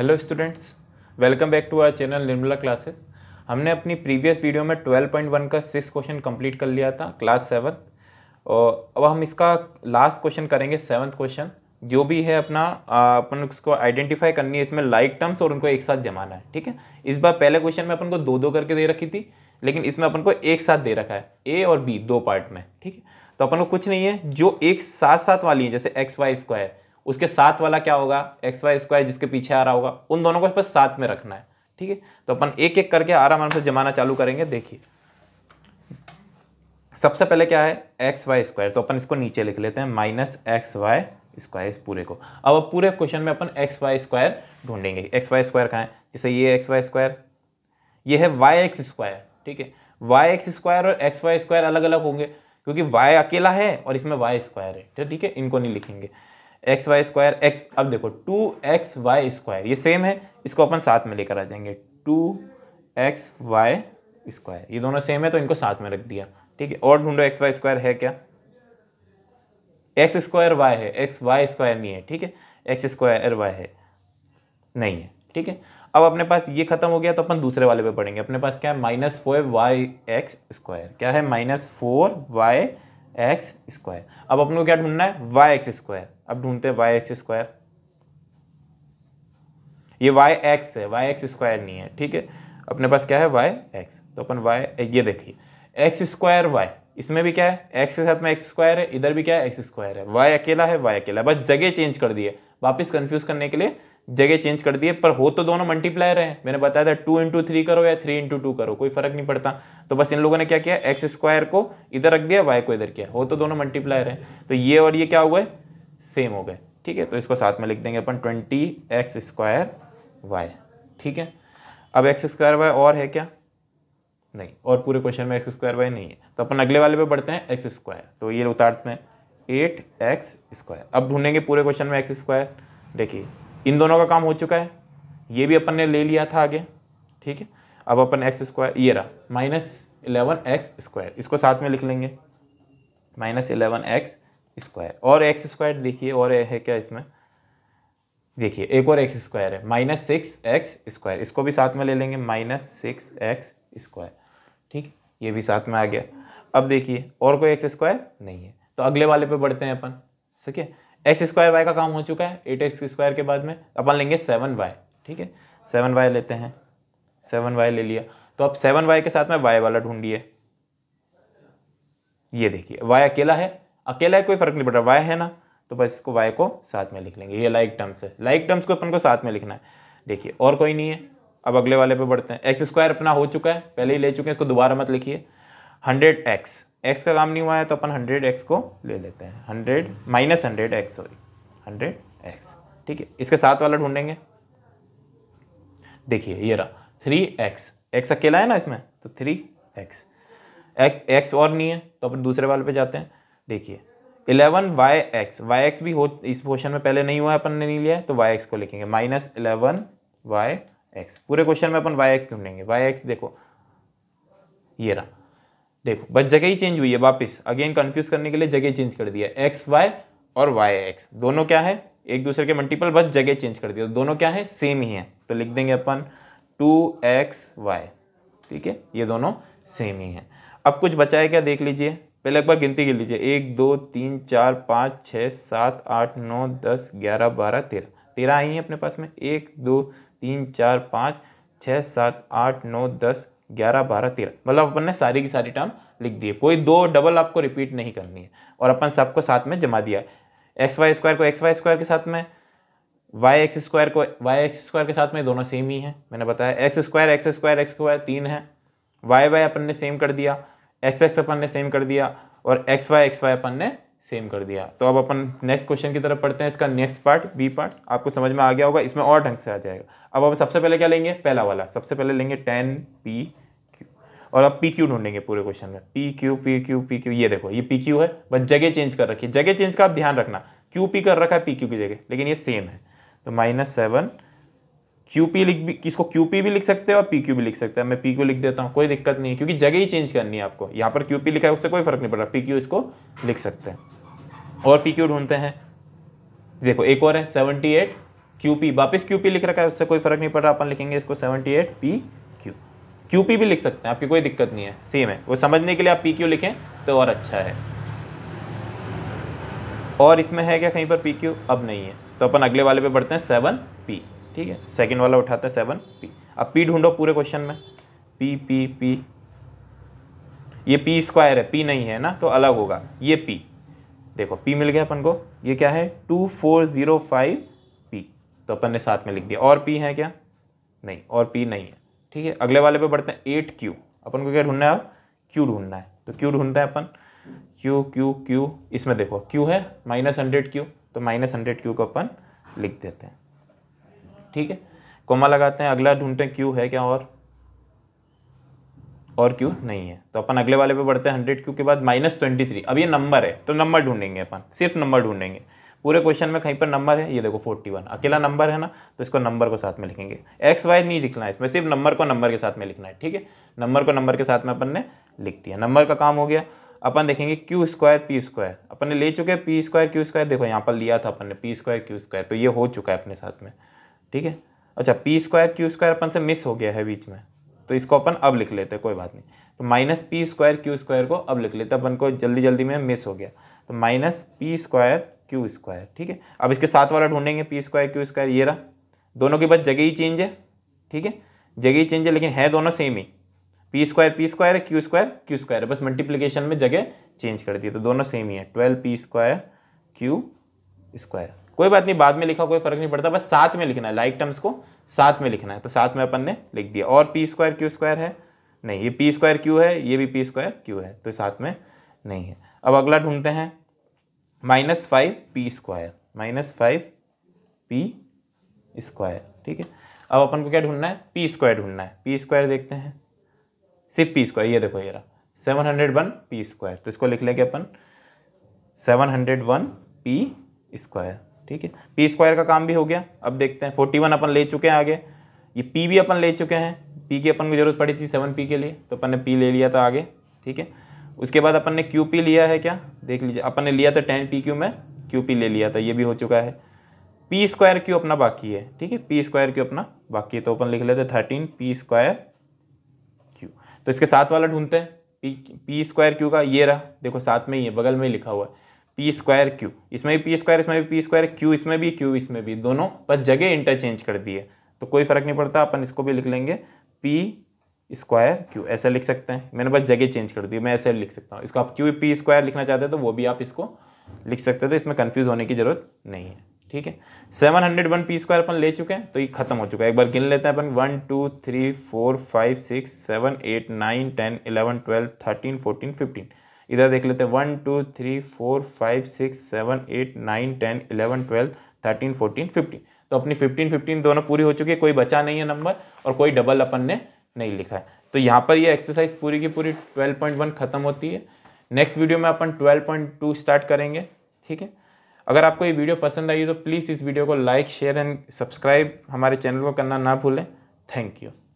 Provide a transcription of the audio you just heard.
hello students welcome back to our channel Nirmala classes हमने अपनी previous video में 12.1 का सिक्स क्वेश्चन कंप्लीट कर लिया था क्लास सेवन और अब हम इसका लास्ट क्वेश्चन करेंगे सेवन्थ क्वेश्चन जो भी है अपना अपन उसको आइडेंटिफाई करनी है इसमें लाइक like टर्म्स और उनको एक साथ जमाना है ठीक है इस बार पहले क्वेश्चन में अपन को दो दो करके दे रखी थी लेकिन इसमें अपन को एक साथ दे रखा है ए और बी दो पार्ट में ठीक है तो अपन को कुछ नहीं है जो एक साथ साथ वाली है जैसे एक्स वाई स्क्वायर उसके साथ वाला क्या होगा एक्स वाई स्क्वायर जिसके पीछे आ रहा होगा उन दोनों को बस साथ में रखना है ठीक है तो अपन एक एक करके आराम आराम से जमाना चालू करेंगे देखिए सबसे पहले क्या है एक्स वाई स्क्वायर तो अपन इसको नीचे लिख लेते हैं माइनस एक्स वाई स्क्वायर इस पूरे को अब अब पूरे क्वेश्चन में अपन एक्स वाई स्क्वायर ढूंढेंगे एक्स वाई स्क्वायर कहाँ है जैसे ये एक्स वाई स्क्वायर ये है वाई एक्स स्क्वायर ठीक है वाई एक्स स्क्वायर और एक्स वाई स्क्वायर अलग अलग होंगे क्योंकि वाई अकेला है और इसमें वाई स्क्वायर है ठीक है इनको नहीं लिखेंगे एक्स वाई स्क्वायर एक्स अब देखो टू एक्स वाई स्क्वायर ये सेम है इसको अपन साथ में लेकर आ जाएंगे टू एक्स वाई स्क्वायर ये दोनों सेम है तो इनको साथ में रख दिया ठीक है और ढूंढो एक्स वाई स्क्वायर है क्या एक्स स्क्वायर वाई है एक्स वाई स्क्वायर नहीं है ठीक है एक्स स्क्वायर वाई है नहीं है ठीक है अब अपने पास ये खत्म हो गया तो अपन दूसरे वाले पे पढ़ेंगे अपने पास क्या है minus four y x square क्या है minus four y x square अब अपन को क्या ढूंढना है वाई एक्स स्क्वायर अब ढूंढते हैं वाई एक्स स्क्वायर ये वाई एक्स है वाई एक्स स्क्वायर नहीं है ठीक है अपने पास क्या है वाई एक्स तो अपन वाई ये देखिए एक्स स्क्वायर वाई इसमें भी क्या है एक्स के साथ में एक्स स्क्वायर है इधर भी क्या है एक्स स्क्वायर है वाई अकेला है वाई अकेला बस जगह चेंज कर दिए है वापस कंफ्यूज करने के लिए जगह चेंज कर दिए पर हो तो दोनों मल्टीप्लायर है मैंने बताया था टू इंटू थ्री करो या थ्री इंटू टू करो कोई फर्क नहीं पड़ता तो बस इन लोगों ने क्या किया एक्स स्क्वायर को इधर रख दिया वाई को इधर किया हो तो दोनों मल्टीप्लायर है तो ये और ये क्या हो गए सेम हो गए ठीक है तो इसको साथ में लिख देंगे अपन ट्वेंटी एक्स स्क्वायर वाई ठीक है अब एक्स स्क्वायर वाई और है क्या नहीं और पूरे क्वेश्चन में एक्स स्क्वायर वाई नहीं है तो अपन अगले वाले पे बढ़ते हैं एक्स स्क्वायर तो ये उतारते हैं एट एक्स स्क्वायर अब ढूंढेंगे पूरे क्वेश्चन में एक्स स्क्वायर देखिए इन दोनों का काम हो चुका है ये भी अपन ने ले लिया था आगे ठीक है अब अपन एक्स स्क्वायर ये रहा माइनस इलेवन एक्स स्क्वायर इसको साथ में लिख लेंगे माइनस इलेवन एक्स स्क्वायर और एक्स स्क्वायर देखिए और है क्या इसमें देखिए एक और एक्स स्क्वायर है माइनस सिक्स एक्स स्क्वायर इसको भी साथ में ले लेंगे माइनस सिक्स एक्स स्क्वायर ठीक ये भी साथ में आ गया अब देखिए और कोई एक्स स्क्वायर नहीं है तो अगले वाले पे बढ़ते हैं अपन है एक्स स्क्वायर वाई का काम हो चुका है एट एक्स स्क्वायर के बाद में अपन लेंगे सेवन वाई ठीक है सेवन वाई लेते हैं सेवन वाई ले लिया तो अब सेवन वाई के साथ में वाई वाला ढूंढिए ये देखिए वाई अकेला है अकेला है कोई फर्क नहीं पड़ रहा वाई है ना तो बस इसको वाई को साथ में लिख लेंगे ये लाइक टर्म्स है लाइक टर्म्स को अपन को साथ में लिखना है देखिए और कोई नहीं है अब अगले वाले पे बढ़ते हैं एक्स स्क्वायर अपना हो चुका है पहले ही ले चुके हैं इसको दोबारा मत लिखिए हंड्रेड एक्स एक्स का काम नहीं हुआ है तो अपन हंड्रेड एक्स को ले लेते हैं hundred minus hundred x sorry hundred x ठीक है इसके साथ वाला ढूंढेंगे देखिए ये रहा थ्री एक्स एक्स अकेला है ना इसमें तो थ्री एक्स एक्स और नहीं है तो अपन दूसरे वाले पे जाते हैं देखिए eleven y x y x भी हो इस क्वेश्चन में पहले नहीं हुआ है अपन ने नहीं लिया तो वाई एक्स को लिखेंगे माइनस इलेवन वाई एक्स पूरे क्वेश्चन में अपन वाई एक्स ढूंढेंगे वाई एक्स देखो ये रहा देखो बस जगह ही चेंज हुई है वापस अगेन कंफ्यूज करने के लिए जगह चेंज कर दिया एक्स वाई और वाई एक्स दोनों क्या है एक दूसरे के मल्टीपल बस जगह चेंज कर दिया दोनों क्या है सेम ही है तो लिख देंगे अपन टू एक्स वाई ठीक है ये दोनों सेम ही है अब कुछ बचा है क्या देख लीजिए पहले एक बार गिनती कर लीजिए एक दो तीन चार पाँच छः सात आठ नौ दस ग्यारह बारह तेरह तेरह आई हैं अपने पास में एक दो तीन चार पाँच छः सात आठ नौ दस ग्यारह बारह तेरह मतलब अपन ने सारी की सारी टर्म लिख दिए कोई दो डबल आपको रिपीट नहीं करनी है और अपन सबको साथ में जमा दिया एक्स वाई स्क्वायर को एक्स वाई स्क्वायर के साथ में वाई एक्स स्क्वायर को वाई एक्स स्क्वायर के साथ में दोनों सेम ही हैं मैंने बताया x square x square x square तीन है वाई वाई अपन ने सेम कर दिया एक्स एक्स अपन ने सेम कर दिया और एक्स वाई एक्स वाई अपन ने सेम कर दिया तो अब अपन नेक्स्ट क्वेश्चन की तरफ पढ़ते हैं इसका नेक्स्ट पार्ट बी पार्ट आपको समझ में आ गया होगा इसमें और ढंग से आ जाएगा अब अब सबसे पहले क्या लेंगे पहला वाला सबसे पहले लेंगे टेन पी क्यू और अब पी क्यू ढूंढेंगे पूरे क्वेश्चन में p q p q p q ये देखो ये पी क्यू है बस जगह चेंज कर रखी है जगह चेंज का आप ध्यान रखना क्यू पी कर रखा है पी क्यू की जगह लेकिन ये सेम है तो माइनस सेवन क्यूपी लिख भी किसको क्यूपी भी लिख सकते हो और पीक्यू भी लिख सकते हैं मैं पीक्यू लिख देता हूँ कोई दिक्कत नहीं है क्योंकि जगह ही चेंज करनी है आपको यहाँ पर क्यूपी लिखा है उससे कोई फर्क नहीं पड़ रहा पीक्यू इसको लिख सकते हैं और पीक्यू ढूंढते हैं देखो एक और है सेवनटी एट क्यू पी वापस क्यू पी लिख रखा है उससे कोई फर्क नहीं पड़ रहा अपन लिखेंगे इसको seventy eight p q q p भी लिख सकते हैं आपकी कोई दिक्कत नहीं है सेम है वो समझने के लिए आप पी क्यू लिखें तो और अच्छा है और इसमें है क्या कहीं पर पी क्यू अब नहीं है तो अपन अगले वाले पे बढ़ते हैं सेवन पी ठीक है सेकेंड वाला उठाते हैं सेवन पी अब पी ढूंढो पूरे क्वेश्चन में पी पी पी ये पी स्क्वायर है पी नहीं है ना तो अलग होगा ये पी देखो पी मिल गया अपन को ये क्या है two four zero five p तो अपन ने साथ में लिख दिया और पी है क्या नहीं और पी नहीं है ठीक है अगले वाले पे बढ़ते हैं एट क्यू अपन को क्या ढूंढना है क्यू ढूंढना है तो क्यू ढूंढते हैं अपन क्यू क्यू क्यू इसमें देखो क्यू है माइनस हंड्रेड क्यू तो माइनस हंड्रेड क्यू को अपन लिख देते हैं ठीक है कोमा लगाते हैं अगला ढूंढते हैं क्यू है क्या और और क्यू नहीं है तो अपन अगले वाले पे बढ़ते हैं हंड्रेड क्यू के बाद माइनस ट्वेंटी थ्री अब ये नंबर है तो नंबर ढूंढेंगे अपन सिर्फ नंबर ढूंढेंगे पूरे क्वेश्चन में कहीं पर नंबर है ये देखो फोर्टी वन अकेला नंबर है ना तो इसको नंबर को साथ में लिखेंगे एक्स वाई नहीं लिखना है इसमें सिर्फ नंबर को नंबर के साथ में लिखना है ठीक है नंबर को नंबर के साथ में अपन ने लिख दिया नंबर का काम हो गया अपन देखेंगे क्यू स्क्वायर पी स्क्वायर अपन ने ले चुके हैं पी स्क्वायर क्यू स्क्वायर देखो यहाँ पर लिया था अपन ने पी स्क्वायर क्यू स्क्वायर तो ये हो चुका है अपने साथ में ठीक है अच्छा पी स्क्वायर क्यू स्क्वायर अपन से मिस हो गया है बीच में तो इसको अपन अब लिख लेते हैं कोई बात नहीं तो minus p square q square को अब लिख लेते अपन को जल्दी जल्दी में मिस हो गया तो minus p square q square ठीक है अब इसके साथ वाला ढूंढेंगे पी स्क्वायर क्यू स्क्वायर ये रहा दोनों के बाद जगह ही चेंज है ठीक है जगह ही चेंज है लेकिन है दोनों सेम ही पी स्क्वायर पी स्क्वायर है क्यू स्क्वायर क्यू स्क्वायर है बस मल्टीप्लीकेशन में जगह चेंज कर दी तो दोनों सेम ही है twelve p square q square कोई बात नहीं बाद में लिखा कोई फर्क नहीं पड़ता बस साथ में लिखना है लाइक टर्म्स को साथ में लिखना है तो साथ में अपन ने लिख दिया और पी स्क्वायर क्यू स्क्वायर है नहीं ये पी स्क्वायर क्यू है ये भी पी स्क्वायर क्यू है तो साथ में नहीं है अब अगला ढूंढते हैं minus five p square minus five p square ठीक है अब अपन को क्या ढूंढना है पी स्क्वायर ढूंढना है पी स्क्वायर देखते हैं सिर्फ पी स्क्वायर ये देखो ये रहा seven hundred one p square तो इसको लिख लेंगे अपन seven hundred one p square ठीक है पी स्क्वायर का काम भी हो गया अब देखते हैं फोर्टी वन अपन ले चुके हैं आगे ये पी भी अपन ले चुके हैं पी की अपन को जरूरत पड़ी थी सेवन पी के लिए तो अपन ने पी ले लिया था आगे ठीक है उसके बाद अपन ने क्यू पी लिया है क्या देख लीजिए अपन ने लिया था टेन पी क्यू में क्यू पी ले लिया था ये भी हो चुका है पी स्क्वायर क्यू अपना बाकी है ठीक है पी स्क्वायर क्यू अपना बाकी है तो अपन लिख लेते थर्टीन पी स्क्वायर क्यू तो इसके साथ वाला ढूंढते हैं पी पी स्क्वायर क्यू का ये रहा देखो साथ में ही है बगल में ही लिखा हुआ है पी स्क्वायर क्यू इसमें भी पी स्क्वायर इसमें भी पी स्क्वायर क्यू इसमें भी क्यू इसमें भी दोनों बस जगह इंटरचेंज कर दिए तो कोई फ़र्क नहीं पड़ता अपन इसको भी लिख लेंगे पी स्क्वायर क्यू ऐसा लिख सकते हैं मैंने बस जगह चेंज कर दी मैं ऐसे लिख सकता हूँ इसको आप क्यू पी स्क्वायर लिखना चाहते हैं तो वो भी आप इसको लिख सकते थे इसमें कन्फ्यूज़ होने की ज़रूरत नहीं है ठीक है seven hundred one p square अपन ले चुके हैं तो ये खत्म हो चुका है एक बार गिन लेते हैं अपन one two three four five six seven eight nine ten eleven twelve thirteen fourteen fifteen इधर देख लेते हैं one two three four five six seven eight nine ten eleven twelve thirteen fourteen fifteen तो अपनी फिफ्टीन फिफ्टीन दोनों पूरी हो चुकी है कोई बचा नहीं है नंबर और कोई डबल अपन ने नहीं लिखा है तो यहाँ पर ये एक्सरसाइज पूरी की पूरी ट्वेल्व पॉइंट वन खत्म होती है नेक्स्ट वीडियो में अपन ट्वेल्व पॉइंट टू स्टार्ट करेंगे ठीक है अगर आपको ये वीडियो पसंद आई तो प्लीज़ इस वीडियो को लाइक शेयर एंड सब्सक्राइब हमारे चैनल को करना ना भूलें थैंक यू